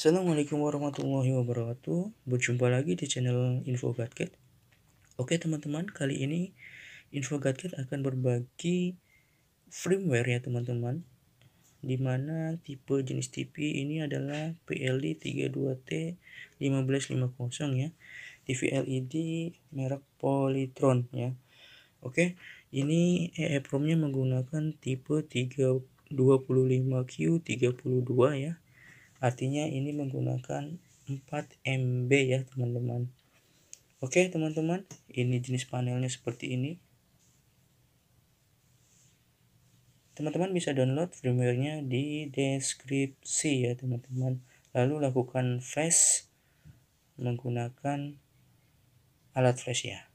Assalamualaikum warahmatullahi wabarakatuh. Berjumpa lagi di channel Info Gadget. Oke teman-teman, kali ini Info Gadget akan berbagi firmware ya teman-teman. Dimana tipe jenis TV ini adalah PLD32T 1550 ya. TV LED merek Polytron ya. Oke, ini EEPROM-nya menggunakan tipe 325Q32 ya artinya ini menggunakan 4 MB ya teman-teman oke teman-teman ini jenis panelnya seperti ini teman-teman bisa download firmware-nya di deskripsi ya teman-teman lalu lakukan flash menggunakan alat flash ya